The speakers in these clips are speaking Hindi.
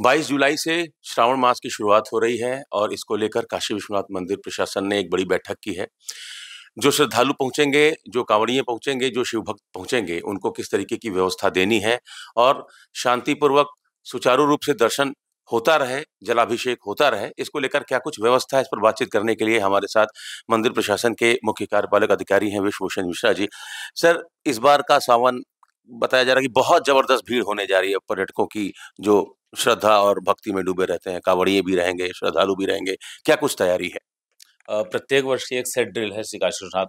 22 जुलाई से श्रावण मास की शुरुआत हो रही है और इसको लेकर काशी विश्वनाथ मंदिर प्रशासन ने एक बड़ी बैठक की है जो श्रद्धालु पहुंचेंगे जो कांवड़िए पहुंचेंगे जो शिव भक्त पहुंचेंगे उनको किस तरीके की व्यवस्था देनी है और शांतिपूर्वक सुचारू रूप से दर्शन होता रहे जलाभिषेक होता रहे इसको लेकर क्या कुछ व्यवस्था है इस पर बातचीत करने के लिए हमारे साथ मंदिर प्रशासन के मुख्य कार्यपालक अधिकारी हैं विश्वभूषण मिश्रा जी सर इस बार का सावन बताया जा रहा है कि बहुत जबरदस्त भीड़ होने जा रही है पर्यटकों की जो श्रद्धा और भक्ति में डूबे रहते हैं कांवड़िए भी रहेंगे श्रद्धालु भी रहेंगे क्या कुछ तैयारी है प्रत्येक वर्ष की एक सेट ड्रिल है श्री काशीनाथ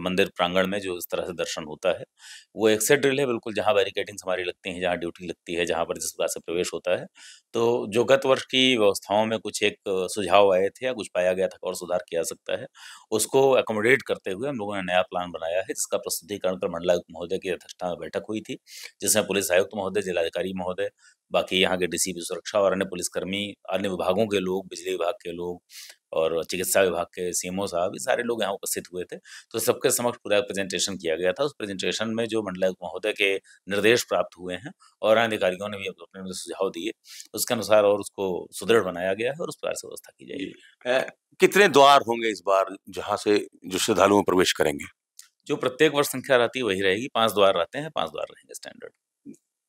मंदिर प्रांगण में जो इस तरह से दर्शन होता है वो एक सेट ड्रिल है बिल्कुल जहाँ बैरिकेडिंग्स हमारी लगती हैं जहाँ ड्यूटी लगती है जहाँ पर जिस प्रकार से प्रवेश होता है तो जो गत वर्ष की व्यवस्थाओं में कुछ एक सुझाव आए थे या कुछ पाया गया था और सुधार किया जा सकता है उसको एकोमोडेट करते हुए हम लोगों ने नया प्लान बनाया है जिसका प्रस्तुतिकरण पर मंडलायुक्त महोदय की अध्यक्षता में बैठक हुई थी जिसमें पुलिस आयुक्त महोदय जिलाधिकारी महोदय बाकी यहाँ के डीसीपी सुरक्षा और अन्य पुलिसकर्मी अन्य विभागों के लोग बिजली विभाग के लोग और चिकित्सा विभाग के सी साहब ये सारे लोग यहाँ उपस्थित हुए थे तो सबके समक्ष पूरा प्रेजेंटेशन किया गया था उस प्रेजेंटेशन में जो मंडलायुक्त महोदय के निर्देश प्राप्त हुए हैं और अधिकारियों ने भी अपने मतलब सुझाव दिए उसके अनुसार और उसको सुदृढ़ बनाया गया है और उस प्रकार से व्यवस्था की जाएगी कितने द्वार होंगे इस बार जहाँ से जो में प्रवेश करेंगे जो प्रत्येक वर्ष संख्या रहती है वही रहेगी पांच द्वार रहते हैं पांच द्वार रहेंगे स्टैंडर्ड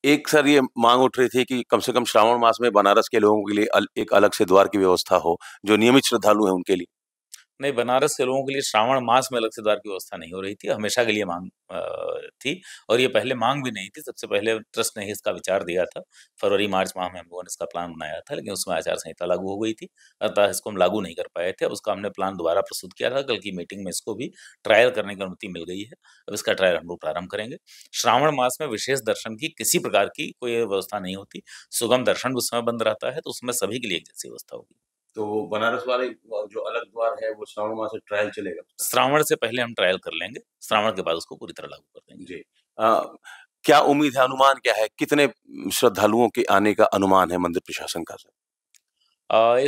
एक सर ये मांग उठ रही थी कि कम से कम श्रावण मास में बनारस के लोगों के लिए एक अलग से द्वार की व्यवस्था हो जो नियमित श्रद्धालु हैं उनके लिए नहीं बनारस के लोगों के लिए श्रावण मास में अलग से द्वार की व्यवस्था नहीं हो रही थी हमेशा के लिए मांग थी और ये पहले मांग भी नहीं थी सबसे पहले ट्रस्ट ने ही इसका विचार दिया था फरवरी मार्च माह में हम लोगों ने इसका प्लान बनाया था लेकिन उसमें आचार संहिता लागू हो गई थी अतः इसको हम लागू नहीं कर पाए थे अब उसका हमने प्लान दोबारा प्रस्तुत किया था कल की मीटिंग में इसको भी ट्रायल करने की अनुमति मिल गई है अब इसका ट्रायल हम लोग प्रारंभ करेंगे श्रावण मास में विशेष दर्शन की किसी प्रकार की कोई व्यवस्था नहीं होती सुगम दर्शन उस समय बंद रहता है तो उसमें सभी के लिए एक जैसी व्यवस्था होगी तो बनारस वाले जो अलग द्वार है वो श्रावण मास से ट्रायल चलेगा श्रावण से पहले हम ट्रायल कर लेंगे श्रावण के बाद उसको पूरी तरह लागू कर देंगे जी आ, क्या उम्मीद है अनुमान क्या है कितने श्रद्धालुओं के आने का अनुमान है मंदिर प्रशासन का सर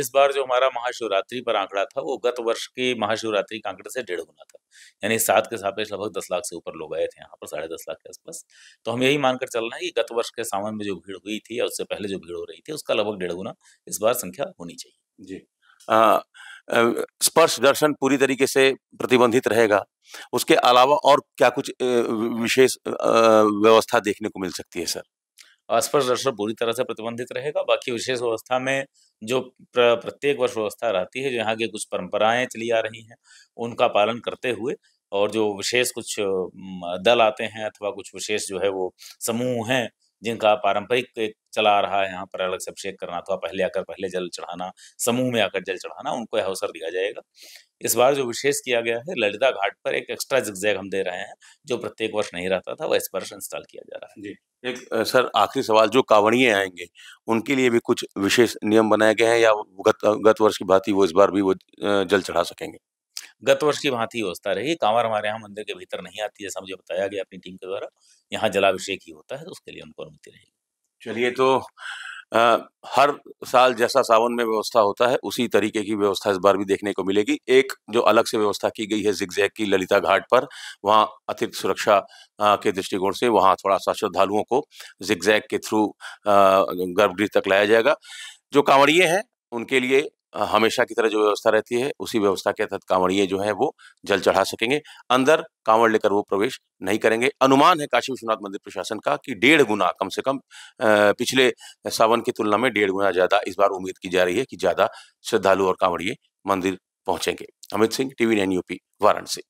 इस बार जो हमारा महाशिवरात्रि पर आंकड़ा था वो गत वर्ष के महाशिवरात्रि के आंकड़े से डेढ़ गुना था यानी सात के सापेक्ष लगभग दस लाख से ऊपर लोग आए थे यहाँ पर साढ़े दस लाख के आसपास तो हम यही मानकर चल रहे हैं कि गत वर्ष के सावन में जो भीड़ हुई थी या उससे पहले जो भीड़ हो रही थी उसका लगभग डेढ़ गुना इस बार संख्या होनी चाहिए जी स्पर्श दर्शन पूरी तरीके से प्रतिबंधित रहेगा उसके अलावा और क्या कुछ विशेष व्यवस्था देखने को मिल सकती है सर स्पर्श दर्शन पूरी तरह से प्रतिबंधित रहेगा बाकी विशेष व्यवस्था में जो प्रत्येक वर्ष व्यवस्था रहती है जो यहाँ की कुछ परंपराएं चली आ रही हैं उनका पालन करते हुए और जो विशेष कुछ दल आते हैं अथवा कुछ विशेष जो है वो समूह हैं जिनका पारंपरिक एक चला रहा है यहाँ पर अलग से अभिषेक करना अथवा पहले आकर पहले जल चढ़ाना समूह में आकर जल चढ़ाना उनको यह अवसर दिया जाएगा इस बार जो विशेष किया गया है ललिता घाट पर एक एक्स्ट्रा जिगजैग हम दे रहे हैं जो प्रत्येक वर्ष नहीं रहता था वह इस वर्ष इंस्टॉल किया जा रहा है जी एक सर आखिरी सवाल जो कांवड़िए आएंगे उनके लिए भी कुछ विशेष नियम बनाए गए हैं या गत गत वर्ष की भांति वो इस बार भी वो जल चढ़ा सकेंगे गत वर्ष की भांति व्यवस्था रही कांवर हमारे यहाँ मंदिर के भीतर नहीं आती जैसा मुझे बताया गया अपनी टीम के द्वारा यहाँ जलाभिषेक ही होता है तो उसके लिए उनको अनुमति रहेगी चलिए तो आ, हर साल जैसा सावन में व्यवस्था होता है उसी तरीके की व्यवस्था इस बार भी देखने को मिलेगी एक जो अलग से व्यवस्था की गई है जिगजैग की ललिता घाट पर वहाँ अतिरिक्त सुरक्षा आ, के दृष्टिकोण से वहाँ थोड़ा सा श्रद्धालुओं को जिगजैग के थ्रू गर्भगृह तक लाया जाएगा जो कांवड़िए हैं उनके लिए हमेशा की तरह जो व्यवस्था रहती है उसी व्यवस्था के तहत कांवड़िए जो है वो जल चढ़ा सकेंगे अंदर कांवड़ लेकर वो प्रवेश नहीं करेंगे अनुमान है काशी विश्वनाथ मंदिर प्रशासन का कि डेढ़ गुना कम से कम पिछले सावन की तुलना में डेढ़ गुना ज्यादा इस बार उम्मीद की जा रही है कि ज्यादा श्रद्धालु और कांवड़िए मंदिर पहुंचेंगे Amit Singh TV nine UP Varanasi